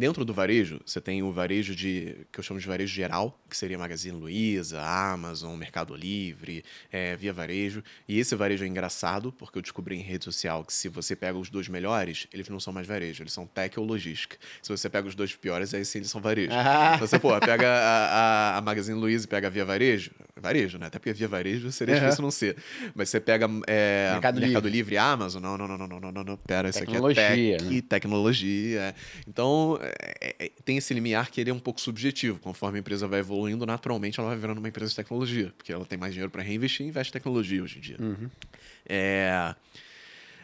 Dentro do varejo, você tem o varejo de que eu chamo de varejo geral, que seria Magazine Luiza, Amazon, Mercado Livre, é, Via Varejo. E esse varejo é engraçado, porque eu descobri em rede social que se você pega os dois melhores, eles não são mais varejo, eles são tech ou logística. Se você pega os dois piores, aí sim eles são varejo. Ah. Então, você, pô, pega a, a, a Magazine Luiza e pega a Via Varejo, Varejo, né? Até porque via varejo seria uhum. difícil não ser. Mas você pega é, Mercado, Mercado Livre. Livre. Amazon, não, não, não, não, não, não, não, não. pera, isso aqui é tech, né? tecnologia. Então, é, é, tem esse limiar que ele é um pouco subjetivo. Conforme a empresa vai evoluindo, naturalmente ela vai virando uma empresa de tecnologia, porque ela tem mais dinheiro para reinvestir e investe tecnologia hoje em dia. Uhum. É...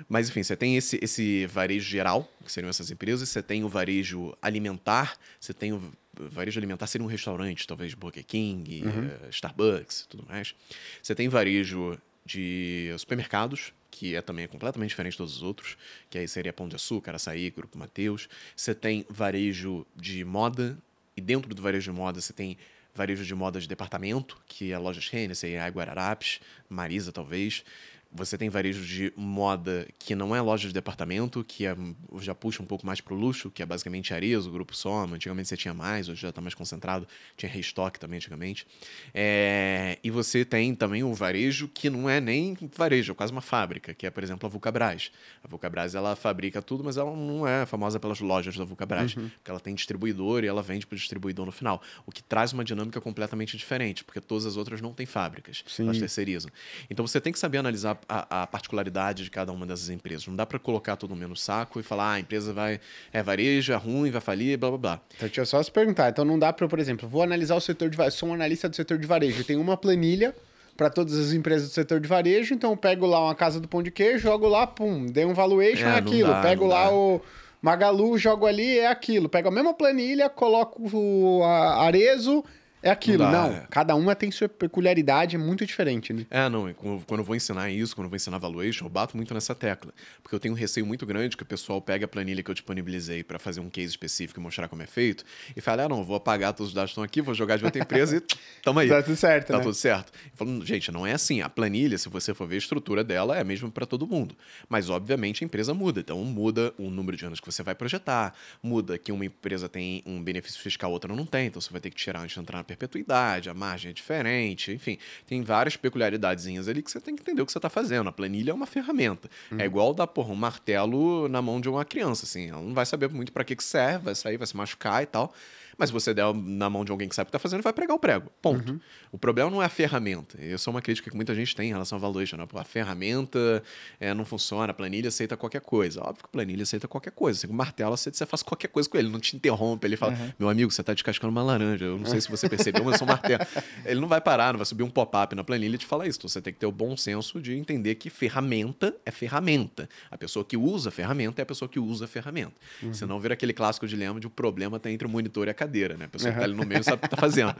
Mas enfim, você tem esse, esse varejo geral, que seriam essas empresas, você tem o varejo alimentar, você tem o varejo alimentar seria um restaurante, talvez Burger King, uhum. Eh, Starbucks e tudo mais. Você tem varejo de supermercados, que é também completamente diferente de todos os outros, que aí seria Pão de Açúcar, Açaí, Grupo Mateus. Você tem varejo de moda, e dentro do varejo de moda você tem varejo de moda de departamento, que é Lojas Hennessy, a Guararapes, Marisa talvez. Você tem varejo de moda que não é loja de departamento, que é, já puxa um pouco mais para o luxo, que é basicamente Arezzo, Grupo Soma. Antigamente você tinha mais, hoje já está mais concentrado. Tinha restock também antigamente. É, e você tem também o varejo que não é nem varejo, é quase uma fábrica, que é, por exemplo, a Vulcabras. A Vulcabras, ela fabrica tudo, mas ela não é famosa pelas lojas da Vulcabras, uhum. porque ela tem distribuidor e ela vende pro distribuidor no final. O que traz uma dinâmica completamente diferente, porque todas as outras não têm fábricas. Sim. Elas terceirizam. Então você tem que saber analisar a, a, particularidade de cada uma dessas empresas. Não dá para colocar todo mundo no saco e falar, ah, a empresa vai, é varejo, é ruim, vai falir, blá, blá, blá. Então, deixa eu só se perguntar. Então, não dá para, por exemplo, vou analisar o setor de varejo, sou um analista do setor de varejo, tem uma planilha para todas as empresas do setor de varejo, então eu pego lá uma casa do pão de queijo, jogo lá, pum, dei um valuation, é, é aquilo. pego lá dá. o... Magalu, jogo ali, é aquilo. Pego a mesma planilha, coloco o Arezo, é aquilo, não. não é. Cada uma tem sua peculiaridade muito diferente, né? É, não. Quando eu vou ensinar isso, quando eu vou ensinar valuation, eu bato muito nessa tecla. Porque eu tenho um receio muito grande que o pessoal pegue a planilha que eu disponibilizei para fazer um case específico e mostrar como é feito e fale, ah, não, vou apagar todos os dados que estão aqui, vou jogar de outra empresa e tamo aí. Tá tudo certo, Tá né? tudo certo. Eu gente, não é assim. A planilha, se você for ver a estrutura dela, é a mesma para todo mundo. Mas, obviamente, a empresa muda. Então, muda o número de anos que você vai projetar, muda que uma empresa tem um benefício fiscal, outra não tem. Então, você vai ter que tirar antes de entrar na perpetuidade, a margem é diferente, enfim, tem várias peculiaridadezinhas ali que você tem que entender o que você está fazendo. A planilha é uma ferramenta. É uhum. igual dar, porra, um martelo na mão de uma criança, assim, ela não vai saber muito para que que serve, vai sair, vai se machucar e tal. Mas se você der na mão de alguém que sabe o que está fazendo, vai pregar o prego. Ponto. Uhum. O problema não é a ferramenta. Isso é uma crítica que muita gente tem em relação ao Valuation. Né? a ferramenta é, não funciona, a planilha aceita qualquer coisa. Óbvio que a planilha aceita qualquer coisa. Você com o martelo aceita, você faz qualquer coisa com ele, não te interrompe. Ele fala: uhum. Meu amigo, você está descascando uma laranja. Eu não sei se você percebeu, mas eu sou um martelo. Ele não vai parar, não vai subir um pop-up na planilha e te falar isso. Então você tem que ter o bom senso de entender que ferramenta é ferramenta. A pessoa que usa ferramenta é a pessoa que usa ferramenta. Uhum. Senão vira aquele clássico dilema de o problema está entre o monitor e a cadeira brincadeira, né? A pessoa uhum. que tá ali no meio sabe o que tá fazendo.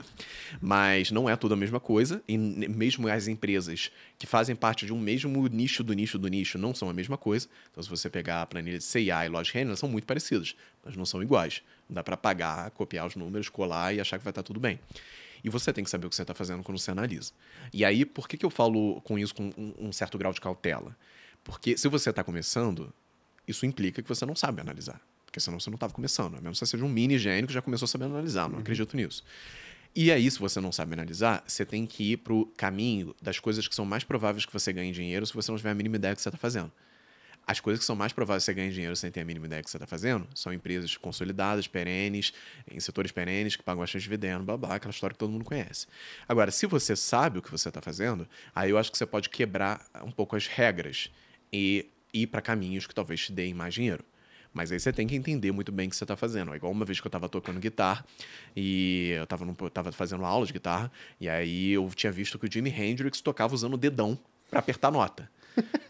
Mas não é tudo a mesma coisa, e mesmo as empresas que fazem parte de um mesmo nicho do nicho do nicho não são a mesma coisa. Então, se você pegar a planilha de CIA e Lodge Henry, elas são muito parecidas, mas não são iguais. Não dá para pagar, copiar os números, colar e achar que vai estar tá tudo bem. E você tem que saber o que você está fazendo quando você analisa. E aí, por que, que eu falo com isso com um, certo grau de cautela? Porque se você está começando, isso implica que você não sabe analisar. Porque senão você não estava começando. Né? Mesmo se você seja um mini gênio que já começou sabendo analisar, não uhum. acredito nisso. E aí, se você não sabe analisar, você tem que ir para o caminho das coisas que são mais prováveis que você ganhe dinheiro se você não tiver a mínima ideia do que você está fazendo. As coisas que são mais prováveis que você ganhe dinheiro sem ter a mínima ideia do que você está fazendo são empresas consolidadas, perenes, em setores perenes, que pagam bastante dividendo, babá, aquela história que todo mundo conhece. Agora, se você sabe o que você está fazendo, aí eu acho que você pode quebrar um pouco as regras e ir para caminhos que talvez te deem mais dinheiro. Mas aí você tem que entender muito bem o que você está fazendo. É igual uma vez que eu estava tocando guitarra e eu estava tava fazendo aula de guitarra, e aí eu tinha visto que o Jimi Hendrix tocava usando o dedão para apertar nota.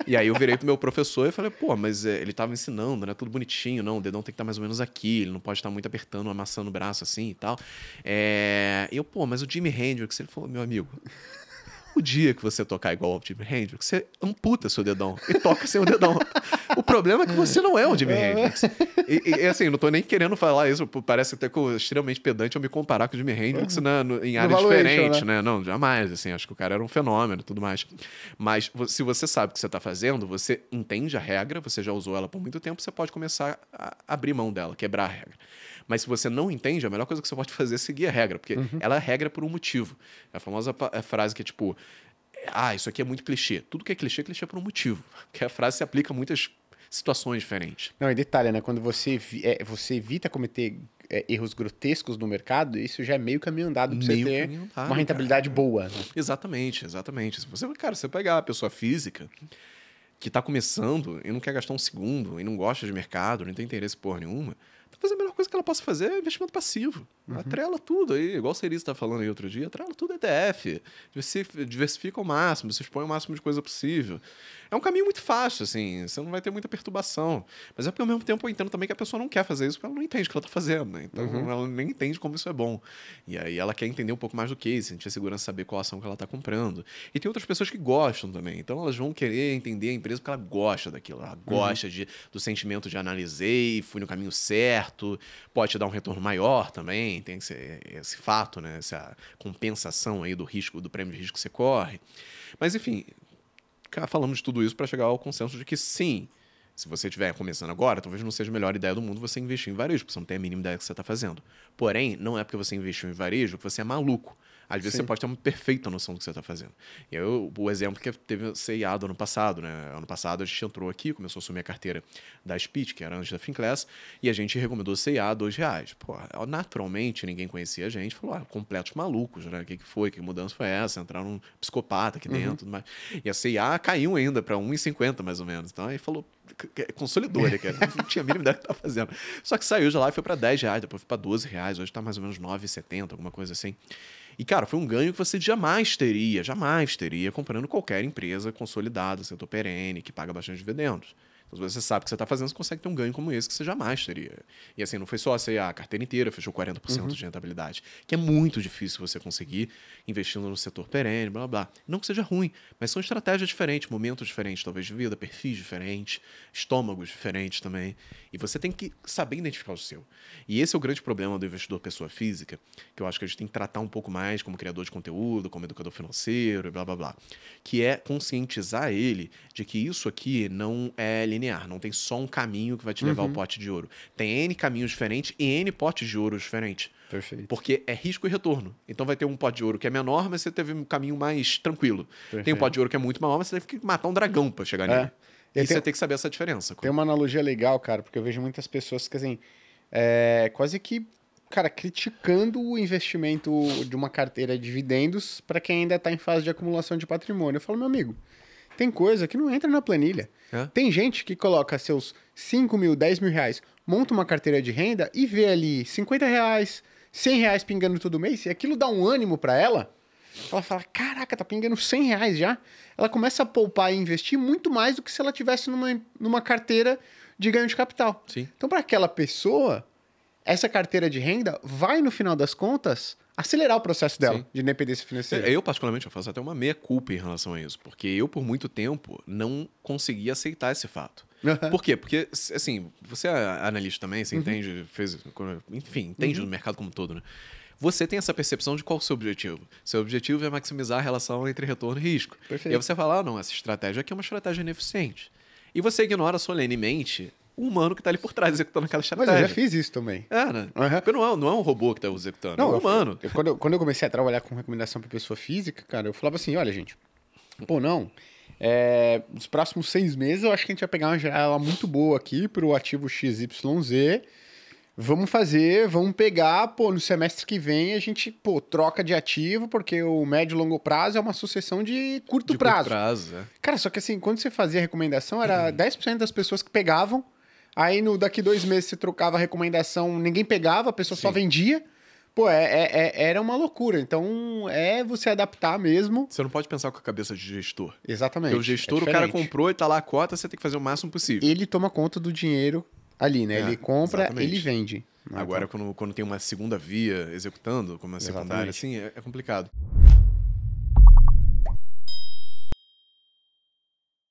E aí eu virei pro meu professor e falei, pô, mas eh, ele tava ensinando, né? Tudo bonitinho, não, o dedão tem que estar tá mais ou menos aqui, ele não pode estar tá muito apertando, amassando o braço assim e tal. É... E eu, pô, mas o Jimi Hendrix, ele falou, meu amigo, único dia que você tocar igual o Jimi Hendrix, você amputa seu dedão e toca sem o dedão. O problema é que você não é o Jimi Hendrix. E, e, assim, não tô nem querendo falar isso, parece até que eu, extremamente pedante eu me comparar com o Jimi Hendrix na, no, em áreas diferentes, né? né? Não, jamais, assim, acho que o cara era um fenômeno e tudo mais. Mas se você sabe o que você tá fazendo, você entende a regra, você já usou ela por muito tempo, você pode começar a abrir mão dela, quebrar a regra. Mas se você não entende, a melhor coisa que você pode fazer é seguir a regra, porque uhum. ela é regra por um motivo. É a famosa é frase que é tipo. Ah, isso aqui é muito clichê. Tudo que é clichê, é clichê por um motivo. Porque a frase se aplica a muitas situações diferentes. Não, e detalhe, né? Quando você, é, você evita cometer é, erros grotescos no mercado, isso já é meio caminho andado pra meio você ter andado, uma rentabilidade cara. boa. Né? Exatamente, exatamente. Se você, cara, você pegar a pessoa física que está começando e não quer gastar um segundo e não gosta de mercado, não tem interesse por nenhuma, tá fazendo a melhor coisa ela possa fazer é investimento passivo. Uhum. Atrela tudo aí, igual o Cerise está falando aí outro dia, atrela tudo ETF. Diversifica, diversifica ao máximo, se expõe o máximo de coisa possível. É um caminho muito fácil, assim, você não vai ter muita perturbação. Mas é porque ao mesmo tempo eu entendo também que a pessoa não quer fazer isso porque ela não entende o que ela está fazendo, né? Então uhum. ela nem entende como isso é bom. E aí ela quer entender um pouco mais do que, sentir a segurança, saber qual ação que ela está comprando. E tem outras pessoas que gostam também, então elas vão querer entender a empresa porque ela gosta daquilo, ela uhum. gosta de, do sentimento de analisei, fui no caminho certo, pode te dar um retorno maior também, tem esse, esse fato, né? essa compensação aí do risco, do prêmio de risco que você corre. Mas, enfim, falamos de tudo isso para chegar ao consenso de que sim, se você estiver começando agora, talvez não seja a melhor ideia do mundo você investir em varejo, porque você não tem a mínima ideia do que você está fazendo. Porém, não é porque você investiu em varejo que você é maluco. Às vezes Sim. você pode ter uma perfeita noção do que você está fazendo. E eu, o exemplo que teve a CIA do ano passado, né? Ano passado a gente entrou aqui, começou a assumir a carteira da Speed, que era antes da Finclass, e a gente recomendou CIA a dois reais. Pô, naturalmente ninguém conhecia a gente, falou, ah, completos malucos, né? O que, que foi? Que mudança foi essa? Entraram um psicopata aqui uhum. dentro, uhum. E a CIA caiu ainda para 1,50 mais ou menos. Então aí falou, consolidou ele, cara. Não tinha a mínima ideia do que estava fazendo. Só que saiu de lá e foi para 10 reais, depois foi para 12 reais, hoje está mais ou menos 9,70, alguma coisa assim. E, cara, foi um ganho que você jamais teria, jamais teria comprando qualquer empresa consolidada, setor perene, que paga bastante dividendos. Então, se você sabe o que você está fazendo, você consegue ter um ganho como esse que você jamais teria. E assim, não foi só você, ah, a carteira inteira fechou 40% uhum. de rentabilidade, que é muito difícil você conseguir investindo no setor perene, blá blá. Não que seja ruim, mas são estratégias diferentes, momentos diferentes, talvez de vida, perfis diferentes, estômagos diferentes também. E você tem que saber identificar o seu. E esse é o grande problema do investidor pessoa física, que eu acho que a gente tem que tratar um pouco mais como criador de conteúdo, como educador financeiro blá blá blá. Que é conscientizar ele de que isso aqui não é linear, não tem só um caminho que vai te levar uhum. ao pote de ouro. Tem N caminhos diferentes e N potes de ouro diferentes. Perfeito. Porque é risco e retorno. Então vai ter um pote de ouro que é menor, mas você teve um caminho mais tranquilo. Perfeito. Tem um pote de ouro que é muito maior, mas você teve que matar um dragão para chegar é. nele. E, e tem, você tem que saber essa diferença. Tem uma analogia legal, cara, porque eu vejo muitas pessoas que, assim, é, quase que, cara, criticando o investimento de uma carteira de dividendos para quem ainda está em fase de acumulação de patrimônio. Eu falo, meu amigo, tem coisa que não entra na planilha. É? Tem gente que coloca seus 5 mil, 10 mil reais, monta uma carteira de renda e vê ali 50 reais, 100 reais pingando todo mês. E aquilo dá um ânimo para ela. Ela fala: caraca, tá pingando 100 reais já. Ela começa a poupar e investir muito mais do que se ela tivesse numa, numa carteira de ganho de capital. Sim. Então, para aquela pessoa, essa carteira de renda vai, no final das contas, acelerar o processo dela Sim. de independência financeira. É, eu, particularmente, eu faço até uma meia-culpa em relação a isso, porque eu, por muito tempo, não consegui aceitar esse fato. Uhum. Por quê? Porque, assim, você é analista também, você uhum. entende, fez, enfim, entende uhum. do mercado como um todo, né? Você tem essa percepção de qual é o seu objetivo. Seu objetivo é maximizar a relação entre retorno e risco. Perfeito. E aí você fala, ah, não, essa estratégia aqui é uma estratégia ineficiente. E você ignora solenemente o humano que tá ali por trás executando aquela estratégia. Mas eu já fiz isso também. É, né? Uhum. Não, é, não é um robô que tá executando, é não, é um humano. Eu, quando, eu, quando eu comecei a trabalhar com recomendação para pessoa física, cara, eu falava assim, olha, gente, pô, não... É, nos próximos seis meses, eu acho que a gente vai pegar uma janela muito boa aqui para o ativo XYZ. Vamos fazer, vamos pegar, pô, no semestre que vem a gente, pô, troca de ativo, porque o médio e longo prazo é uma sucessão de curto de prazo. Curto prazo é. Cara, só que assim, quando você fazia a recomendação, era 10% uhum. das pessoas que pegavam, Aí no, daqui dois meses se trocava a recomendação, ninguém pegava, a pessoa Sim. só vendia. Pô, é, é, é, era uma loucura. Então, é você adaptar mesmo. Você não pode pensar com a cabeça de gestor. Exatamente. Porque o é gestor, o cara comprou e tá lá a cota, você tem que fazer o máximo possível. Ele toma conta do dinheiro ali, né? É, ele compra, exatamente. ele vende. Agora, então... quando, quando tem uma segunda via executando, como a secundária, assim, é, é complicado.